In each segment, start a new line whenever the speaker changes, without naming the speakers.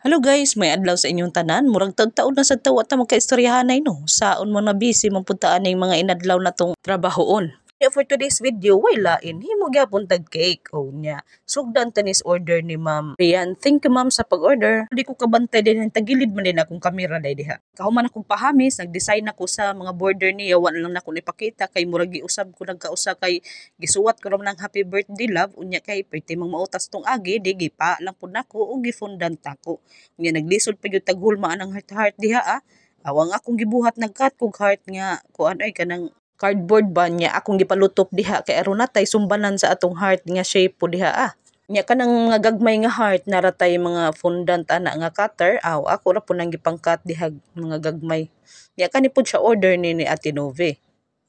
Hello guys, may adlaw sa inyong tanan. Murag tagtaon na sa tawa ta magkaistoryahanay no. Saon na busy mapuntaan ning mga inadlaw na tong trabahoon. Yeah, for today's video, why lain? Himo gyapon tag cake o oh, niya. Sugdan tanis order ni ma'am. Ayan, thank you ma'am sa pag-order. Hindi ko kabantay din ang tagilid man din akong camera dahil diha. Kahuman akong pahamis, nag-design ako sa mga border niya. Wala lang na ko ipakita kay murag giusab ko nagkausa kay gisuwat ko lang ng happy birthday love. Unya kay pwede mang mautas tong agi, di gipa lang po nako o gifundan tako. Unya naglisod pa yung taghulmaan ang heart-heart diha ah. Awang akong gibuhat nagkat kog heart nga kuan ay kanang cardboard ba niya akong gipalutop diha kay aron natay sumbanan sa atong heart nga shape po diha ah nya kanang nga gagmay nga heart naratay mga fondant ana nga cutter aw ako ra po nang gipangkat diha mga gagmay nya kani pud siya order ni ni Ate Nove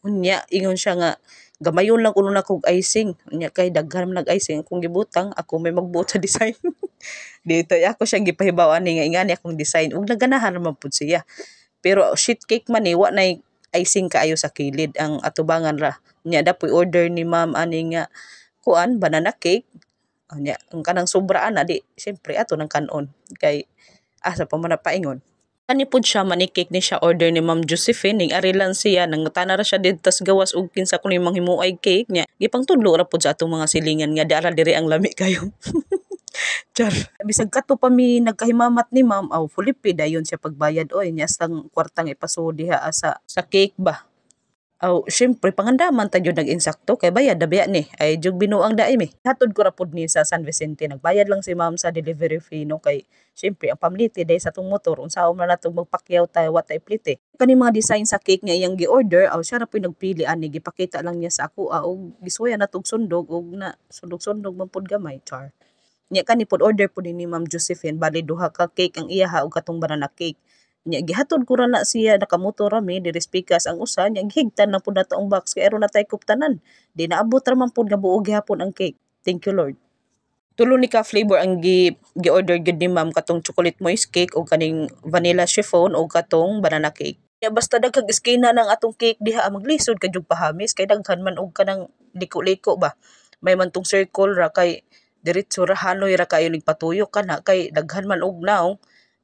unya ingon siya nga gamayon lang kuno na kog icing unya kay daghan nag icing kung gibutang ako may magbuot sa design dito ako siya gipahibaw ani nga ingani akong design ug naganahan man pud siya pero shit cake man ni eh, wa nay icing kaayo sa kilid ang atubangan ra nya dapoy order ni ma'am ani nga kuan banana cake nya ang kanang sobra na di syempre ato nang kanon kay asa pa man paingon ani pud siya cake ni siya order ni Ma'am Josephine ning arilan siya nang tana ra siya didtas gawas ug kinsa kuno yung manghimuay cake nya gipangtudlo ra pud sa atong mga silingan nga dara diri ang lami kayo Char. Bisag kato pa mi nagkahimamat ni ma'am, aw, oh, fulipid, ayon siya pagbayad, oy, niya sang kwartang ipasudi ha ah, sa, sa cake ba. Aw, oh, syempre, pangandaman ta yun nag-insakto, kay bayad, nabaya ni, ay jug binuang daim eh. Hatod ko rapod ni sa San Vicente, nagbayad lang si ma'am sa delivery fee, no, kay, syempre, ang pamliti dahil sa tong motor, Unsa unsaon na natong magpakyaw tayo, what ay plite. Kani mga design sa cake nga iyang gi-order, oh, siya na po nagpili, ani, gipakita lang niya sa ako, ah, og, gisuya na tog sundog, og na, sundog-sundog, mampod gamay, char. Nya kani pod order po ni Ma'am Josephine bali duha ka cake ang iyaha ug katong banana cake. Nya gihatod ko ra na siya nakamotor rami diri speakers ang usa nya gihigtan na pud nato ang box kay na tay kuptanan. Di naabot ra man pud nga buog gihapon ang cake. Thank you Lord tulo ni ka flavor ang gi gi-order gid ni ma'am katong chocolate moist cake o kaning vanilla chiffon o katong banana cake. Ya basta dagkag iskina ng atong cake diha ah, maglisod kay pahamis kay daghan man og kanang liko-liko ba. May man tong circle ra kay diretso ra haloy ra kayo nigpatuyo kana kay daghan man og naong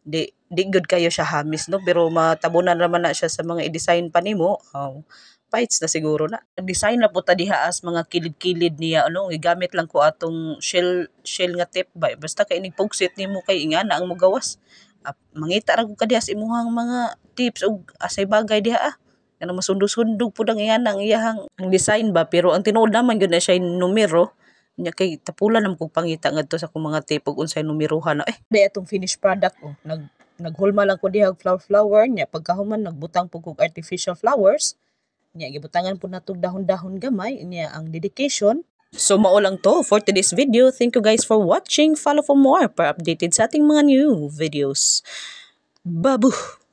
di di good kayo siya hamis no pero matabunan ra man na siya sa mga i-design pa nimo oh, fights na siguro na design na po ta diha as mga kilid-kilid niya ano igamit lang ko atong shell shell nga tip ba basta kay inig pugsit nimo kay inga na ang mogawas uh, mangita ra ko kadihas imong mga tips og asay bagay diha ah ano masundo sundog pud ang iyang ang iyahang ang design ba pero ang tinuod naman gyud na siya numero nya kay tapulan na kog pangita ngadto sa akong mga tipog unsay numerohan na eh di atong finished product oh nag naghulma lang ko dihag flower flower nya pagkahuman nagbutang po kog artificial flowers nya gibutangan po natog dahon-dahon gamay nya ang dedication So mao lang to for today's video. Thank you guys for watching. Follow for more para updated sa ating mga new videos. Babu!